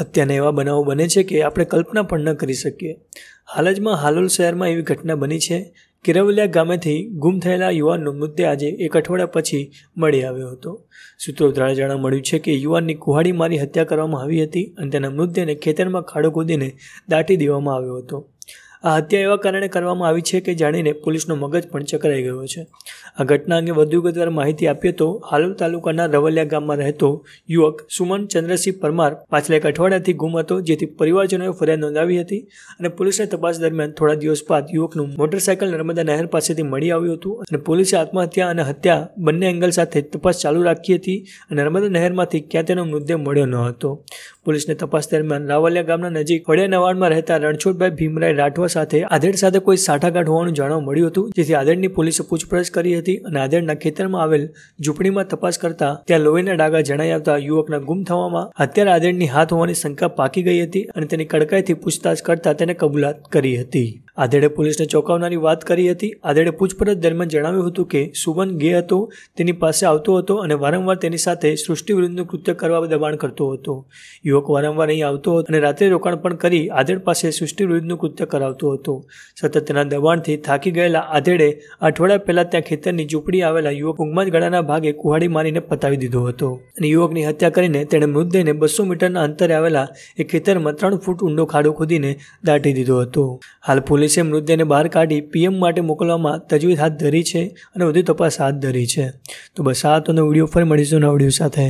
હત્યાના એવા બનાવો બને છે કે આપણે કલ્પના પણ ન કરી શકીએ હાલ જમાં હાલોલ શહેરમાં એવી ઘટના બની છે કિરવલિયા ગામેથી ગુમ થયેલા યુવાનનો મુદ્દે આજે એક અઠવાડિયા પછી મળી આવ્યો હતો સૂત્રો દ્વારા જાણવા મળ્યું છે કે યુવાનની કુહાડી મારી હત્યા કરવામાં આવી હતી અને તેના મૃતદેહને ખેતરમાં ખાડો કૂદીને દાટી દેવામાં આવ્યો હતો આ હત્યા એવા કારણે કરવામાં આવી છે કે જાણીને પોલીસનો મગજ પણ ચકરાઈ ગયો છે આ ઘટના અંગે વધુ વિગતવાર માહિતી આપીએ તો હાલોલ તાલુકાના રવલિયા ગામમાં રહેતો યુવક સુમન ચંદ્રસિંહ પરમાર પાછલા એક અઠવાડિયાથી ગુમ હતો જેથી પરિવારજનોએ ફરિયાદ નોંધાવી હતી અને પોલીસની તપાસ દરમિયાન થોડા દિવસ બાદ યુવકનું મોટરસાયકલ નર્મદા નહેર પાસેથી મળી આવ્યું હતું અને પોલીસે આત્મહત્યા અને હત્યા બંને એંગલ સાથે તપાસ ચાલુ રાખી હતી અને નર્મદા નહેરમાંથી ક્યાં તેનો મૃતદેહ મળ્યો ન હતો પોલીસને તપાસ દરમિયાન રાવલિયા ગામના નજીક વડિયાનવાડમાં રહેતા રણછોડભાઈ ભીમરાય રાઠવા સાથે આધેડ સાથે કોઈ સાઠાગાંઠ હોવાનું જાણવા મળ્યું હતું જેથી આધેડની પોલીસે પૂછપરછ કરી હતી અને આધેડના ખેતરમાં આવેલ ઝૂંપડીમાં તપાસ કરતા ત્યાં લોહીના ડાગા જણાઈ આવતા યુવકના ગુમ થવામાં અત્યારે આધેડની હાથ હોવાની શંકા પાકી ગઈ હતી અને તેની કડકાઈથી પૂછતાછ કરતા તેને કબૂલાત કરી હતી આધેડે પોલીસને ચોંકાવનારી વાત કરી હતી આધેડે પૂછપરછ દરમિયાન જણાવ્યું હતું કે સુવન ગે હતો તેની પાસે આવતો હતો અને વારંવાર તેની સાથે સૃષ્ટિ વિરુદ્ધનું કૃત્ય કરવા દબાણ કરતો હતો યુવક વારંવાર અહીં આવતો હતો અને રાત્રે રોકાણ પણ કરી આધેડ પાસે સૃષ્ટિ વિરુદ્ધનું કૃત્ય કરાવતો હતો સતત તેના દબાણથી થાકી ગયેલા આધેડે અઠવાડિયા પહેલાં ત્યાં ખેતરની ઝૂંપડી આવેલા યુવક ઉંઘમાં જ ગળાના ભાગે કુહાડી મારીને પતાવી દીધો હતો અને યુવકની હત્યા કરીને તેણે મૃતદેહને બસો મીટરના અંતરે આવેલા એ ખેતરમાં ત્રણ ફૂટ ઊંડો ખાડો ખોદીને દાટી દીધો હતો હાલ પોલીસ પોલીસે મૃતદેહને બહાર કાઢી પીએમ માટે મોકલવામાં તજવીજ હાથ ધરી છે અને વધુ તપાસ હાથ ધરી છે તો બસ આ તોનો વિડીયો ફરી મળીશું નવા વિડીયો સાથે